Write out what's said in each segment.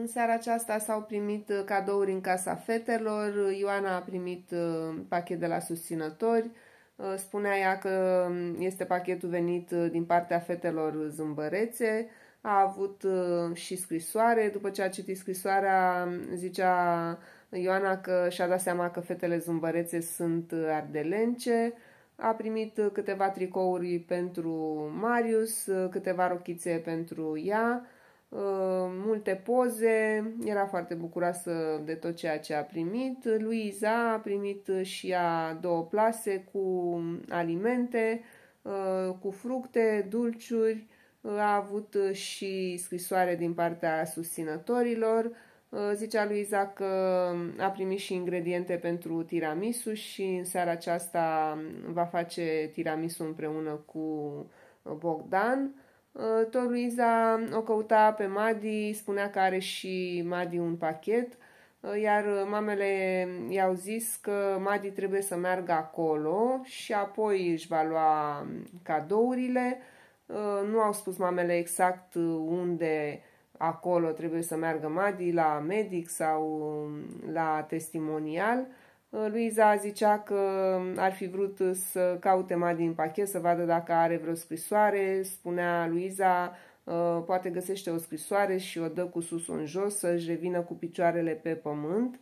În seara aceasta s-au primit uh, cadouri în casa fetelor, Ioana a primit uh, pachet de la susținători, uh, spunea ea că um, este pachetul venit din partea fetelor zâmbărețe, a avut și scrisoare, după ce a citit scrisoarea um, zicea Ioana că și-a dat seama că fetele zâmbărețe sunt ardelence, a primit câteva tricouri pentru Marius, câteva rochițe pentru ea, Uh, multe poze, era foarte bucuroasă de tot ceea ce a primit. Luiza a primit și a două plase cu alimente, uh, cu fructe, dulciuri, uh, a avut și scrisoare din partea susținătorilor. Zicea Luiza că a primit și ingrediente pentru tiramisu și în seara aceasta va face tiramisu împreună cu Bogdan. Uh, tot Luiza o căuta pe Madi, spunea că are și Madi un pachet, uh, iar mamele i-au zis că Madi trebuie să meargă acolo și apoi își va lua cadourile. Uh, nu au spus mamele exact unde acolo trebuie să meargă Madi, la medic sau um, la testimonial, Uh, Luiza zicea că ar fi vrut să caute mai din pachet, să vadă dacă are vreo scrisoare. Spunea Luiza, uh, poate găsește o scrisoare și o dă cu sus în jos să-și revină cu picioarele pe pământ.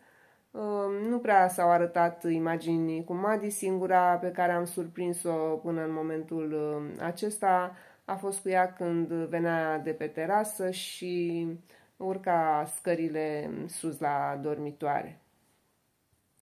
Uh, nu prea s-au arătat imagini cu Madi, singura pe care am surprins-o până în momentul acesta a fost cu ea când venea de pe terasă și urca scările sus la dormitoare.